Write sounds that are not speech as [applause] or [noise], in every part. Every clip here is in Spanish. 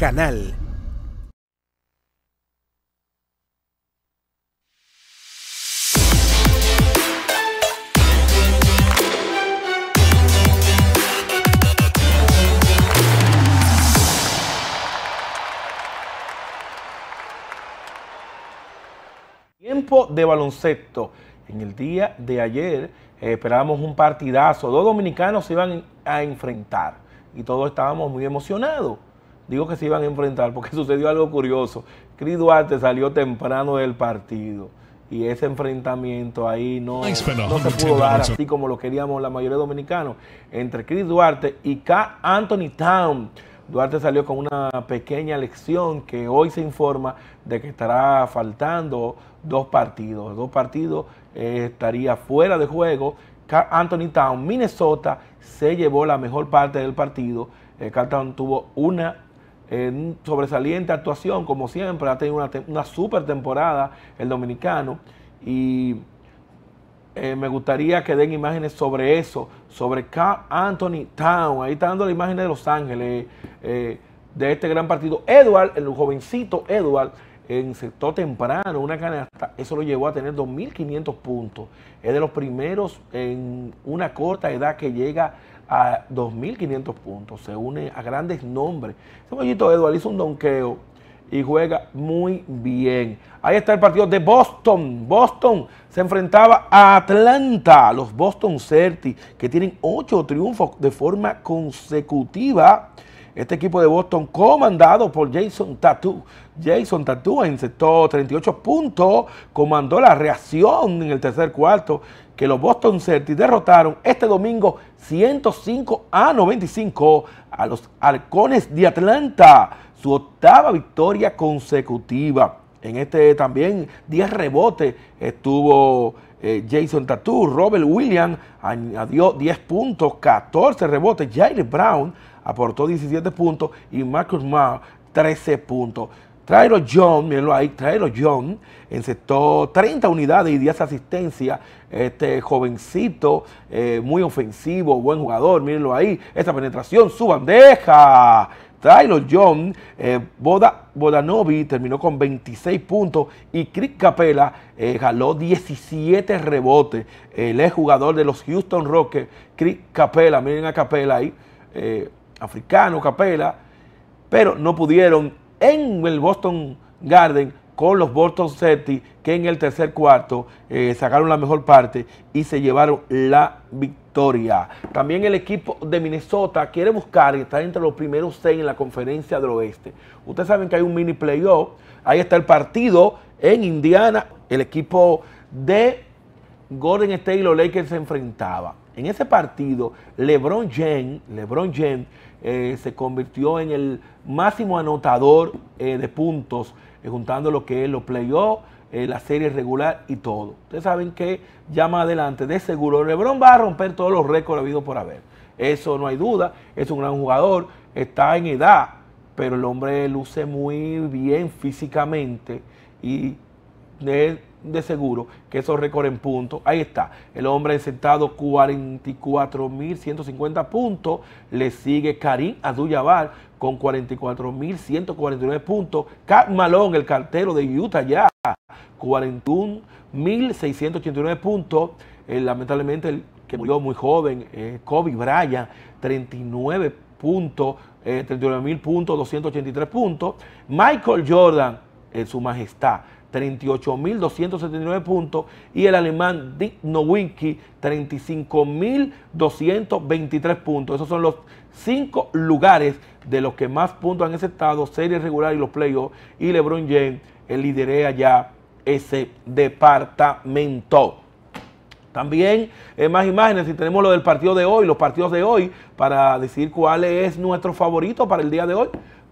canal. Tiempo de baloncesto. En el día de ayer eh, esperábamos un partidazo. Dos dominicanos se iban a enfrentar y todos estábamos muy emocionados digo que se iban a enfrentar porque [laughs] sucedió algo curioso. Cris Duarte salió temprano del partido y ese enfrentamiento ahí no, no se pudo dar así como lo queríamos la mayoría de dominicanos entre Chris Duarte y K. Anthony Town. Duarte salió con una pequeña lección que hoy se informa de que estará faltando dos partidos. Dos partidos eh, estaría fuera de juego. K. Anthony Town, Minnesota, se llevó la mejor parte del partido. Eh, Town tuvo una en sobresaliente actuación, como siempre, ha tenido una, super temporada el dominicano y eh, me gustaría que den imágenes sobre eso, sobre Carl Anthony Town, ahí está dando la imagen de Los Ángeles, eh, de este gran partido. Edward, el jovencito Edward, en sector temprano, una canasta, eso lo llevó a tener 2.500 puntos. Es de los primeros en una corta edad que llega a 2.500 puntos, se une a grandes nombres. Ese hizo un donqueo y juega muy bien. Ahí está el partido de Boston. Boston se enfrentaba a Atlanta, los Boston Celtics, que tienen ocho triunfos de forma consecutiva. Este equipo de Boston, comandado por Jason Tatum. Jason Tatum sector 38 puntos, comandó la reacción en el tercer cuarto que los Boston Celtics derrotaron este domingo 105 a 95 a los Halcones de Atlanta, su octava victoria consecutiva. En este también 10 rebotes estuvo eh, Jason Tatum, Robert Williams añadió 10 puntos, 14 rebotes, Jair Brown aportó 17 puntos y Marcus Mao 13 puntos. Traero John, mírenlo ahí, los John encestó 30 unidades y 10 asistencias. Este jovencito, eh, muy ofensivo, buen jugador, mírenlo ahí. Esa penetración, su bandeja. los John, eh, Boda, Bodanovi terminó con 26 puntos y Chris Capela eh, jaló 17 rebotes. El exjugador jugador de los Houston Rockets, Chris Capela, miren a Capela ahí, africano Capela, pero no pudieron en el Boston Garden con los Boston Celtics que en el tercer cuarto eh, sacaron la mejor parte y se llevaron la victoria. También el equipo de Minnesota quiere buscar y estar entre los primeros seis en la conferencia del oeste. Ustedes saben que hay un mini playoff. Ahí está el partido en Indiana. El equipo de Golden State y los Lakers se enfrentaba. En ese partido, LeBron James, LeBron James eh, se convirtió en el máximo anotador eh, de puntos, eh, juntando lo que es los playoffs, la serie regular y todo. Ustedes saben que ya más adelante, de seguro, LeBron va a romper todos los récords habidos por haber. Eso no hay duda, es un gran jugador, está en edad, pero el hombre luce muy bien físicamente y de seguro que eso en puntos. Ahí está. El hombre sentado 44.150 puntos. Le sigue Karim Aduyabal con 44.149 puntos. Cat Malone, el cartero de Utah ya, 41.689 puntos. Eh, lamentablemente, el que murió muy joven, eh, Kobe Bryant, 39 puntos, eh, 39.283 puntos. Michael Jordan, en eh, su majestad, 38.279 puntos y el alemán Dick Nowinski 35.223 puntos. Esos son los cinco lugares de los que más puntos han aceptado, serie regular y los playoffs. Y LeBron James liderea ya ese departamento. También eh, más imágenes, si tenemos lo del partido de hoy, los partidos de hoy, para decir cuál es nuestro favorito para el día de hoy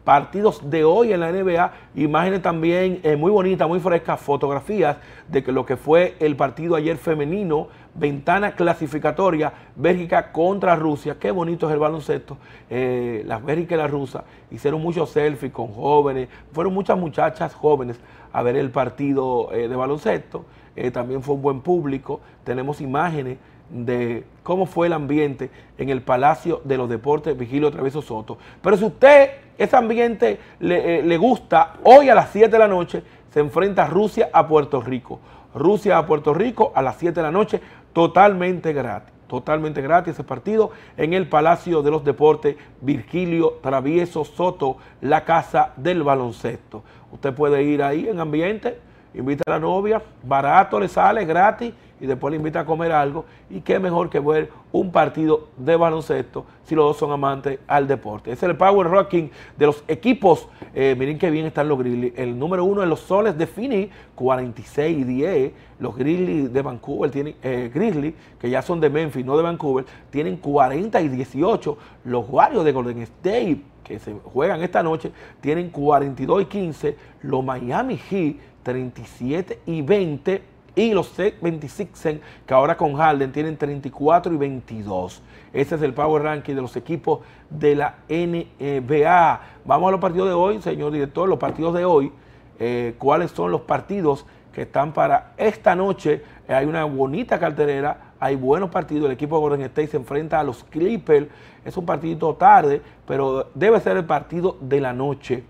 partidos de hoy en la NBA, imágenes también eh, muy bonitas, muy frescas, fotografías de que lo que fue el partido ayer femenino, ventana clasificatoria, Bélgica contra Rusia. Qué bonito es el baloncesto. Eh, las Bélgica y las rusas hicieron muchos selfies con jóvenes, fueron muchas muchachas jóvenes a ver el partido eh, de baloncesto. Eh, también fue un buen público. Tenemos imágenes de cómo fue el ambiente en el Palacio de los Deportes Vigilio Traveso Soto. Pero si usted ese ambiente eh, le, gusta. Hoy a las 7 de la noche se enfrenta Rusia a Puerto Rico. Rusia a Puerto Rico a las 7 de la noche, totalmente gratis. Totalmente gratis ese partido en el Palacio de los Deportes Virgilio Travieso Soto, la casa del baloncesto. Usted puede ir ahí en ambiente, invita a la novia, barato le sale, gratis y después le invita a comer algo. Y qué mejor que ver un partido de baloncesto si los dos son amantes al deporte. Es el power rocking de los equipos. Eh, miren qué bien están los Grizzlies. El número uno en los soles de Fini, 46 y 10. Los Grizzlies de Vancouver tienen, eh, Grizzlies, que ya son de Memphis, no de Vancouver, tienen 40 y 18. Los Warriors de Golden State, que se juegan esta noche, tienen 42 y 15. Los Miami Heat, 37 y 20 y los 26 que ahora con Harden tienen 34 y 22. Ese es el Power Ranking de los equipos de la NBA. Vamos a los partidos de hoy, señor director. Los partidos de hoy. Eh, ¿Cuáles son los partidos que están para esta noche? hay una bonita carterera, hay buenos partidos. El equipo de Golden State se enfrenta a los Clippers. Es un partidito tarde, pero debe ser el partido de la noche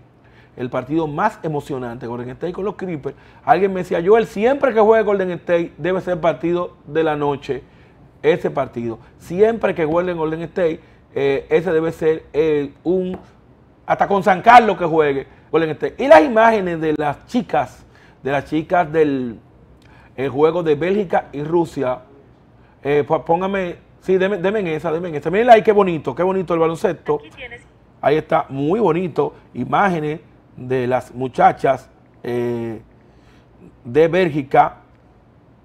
el partido más emocionante, Golden State con los Clippers. Alguien me decía, Joel, siempre que juegue Golden State debe ser partido de la noche, ese partido. Siempre que juegue Golden State, eh, ese debe ser eh, un, hasta con San Carlos que juegue Golden State. Y las imágenes de las chicas, de las chicas del eh, juego de Bélgica y Rusia, pues póngame, sí, denme, en esa, denme esa. Miren ahí qué bonito, qué bonito el baloncesto. Ahí está, muy bonito, imágenes de las muchachas eh, de Bélgica,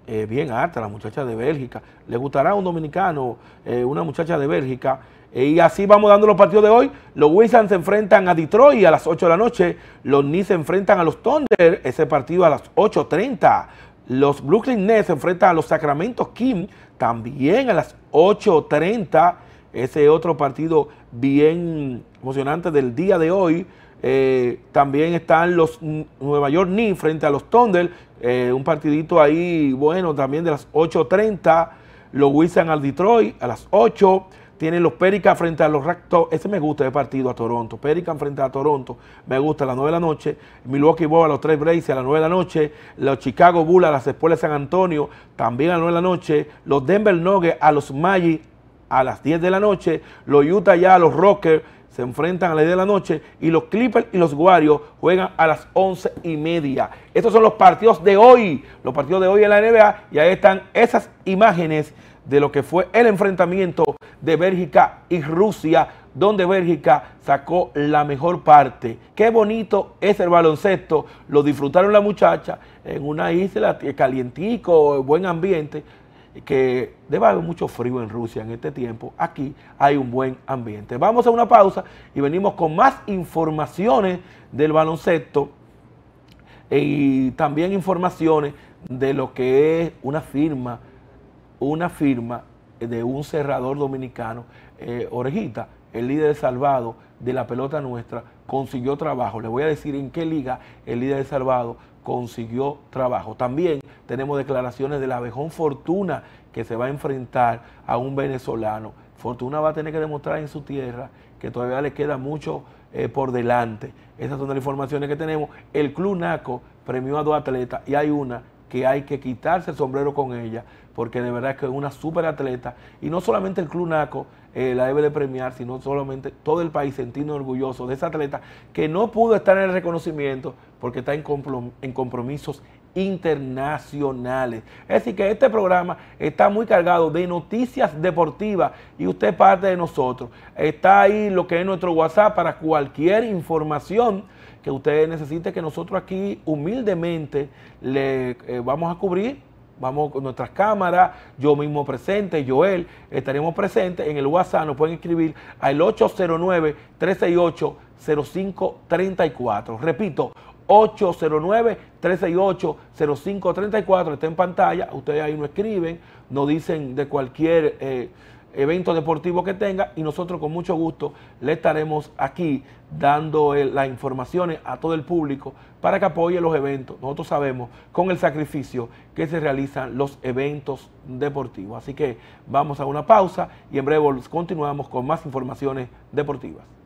eh, bien harta la muchacha de Bélgica, le gustará a un dominicano, eh, una muchacha de Bélgica, y así vamos dando los partidos de hoy. Los Wizards se enfrentan a Detroit a las 8 de la noche. Los Knicks se enfrentan a los Thunder. Ese partido a las 8.30. Los Brooklyn Nets se enfrentan a los Sacramento Kings también a las 8.30. Ese otro partido bien emocionante del día de hoy. Eh, también están los Nueva York Knicks frente a los Thunder. Eh, un partidito ahí, bueno, también de las 8.30. Los Wizards al Detroit a las 8. Tienen los Pelicans frente a los Raptors. Ese me gusta de partido a Toronto. Pelicans frente a Toronto. Me gusta a las 9 de la noche. Milwaukee va a los 3 Braces a las 9 de la noche. Los Chicago Bulls a las Espuelas de San Antonio. También a las 9 de la noche. Los Denver Nuggets a los Magic a las 10 de la noche. Los Utah ya a los Rockers se enfrentan a las 10 de la noche y los Clippers y los Warriors juegan a las 11 y media. Estos son los partidos de hoy, los partidos de hoy en la NBA y ahí están esas imágenes de lo que fue el enfrentamiento de Bélgica y Rusia, donde Bélgica sacó la mejor parte. Qué bonito es el baloncesto, lo disfrutaron las muchachas en una isla calientico, buen ambiente, que debe haber mucho frío en Rusia en este tiempo, aquí hay un buen ambiente. Vamos a una pausa y venimos con más informaciones del baloncesto y también informaciones de lo que es una firma, una firma de un cerrador dominicano, eh, Orejita, el líder salvado de la pelota nuestra, consiguió trabajo. le voy a decir en qué liga el líder de salvado consiguió trabajo. También tenemos declaraciones del abejón Fortuna que se va a enfrentar a un venezolano. Fortuna va a tener que demostrar en su tierra que todavía le queda mucho eh, por delante. Esas son las informaciones que tenemos. El Club Naco premió a dos atletas y hay una que hay que quitarse el sombrero con ella porque de verdad es que es una súper atleta. Y no solamente el Club Naco eh, la debe de premiar, sino solamente todo el país sentirnos orgulloso de esa atleta que no pudo estar en el reconocimiento porque está en, compromisos internacionales. Es decir, que este programa está muy cargado de noticias deportivas y usted es parte de nosotros. Está ahí lo que es nuestro WhatsApp para cualquier información que usted necesite que nosotros aquí humildemente le eh, vamos a cubrir vamos con nuestras cámaras, yo mismo presente, Joel, estaremos presentes. En el WhatsApp nos pueden escribir al 809-368-0534. Repito, 809-368-0534. Está en pantalla, ustedes ahí nos escriben, nos dicen de cualquier... Eh, evento deportivo que tenga y nosotros con mucho gusto le estaremos aquí dando eh, las informaciones a todo el público para que apoye los eventos. Nosotros sabemos con el sacrificio que se realizan los eventos deportivos. Así que vamos a una pausa y en breve continuamos con más informaciones deportivas.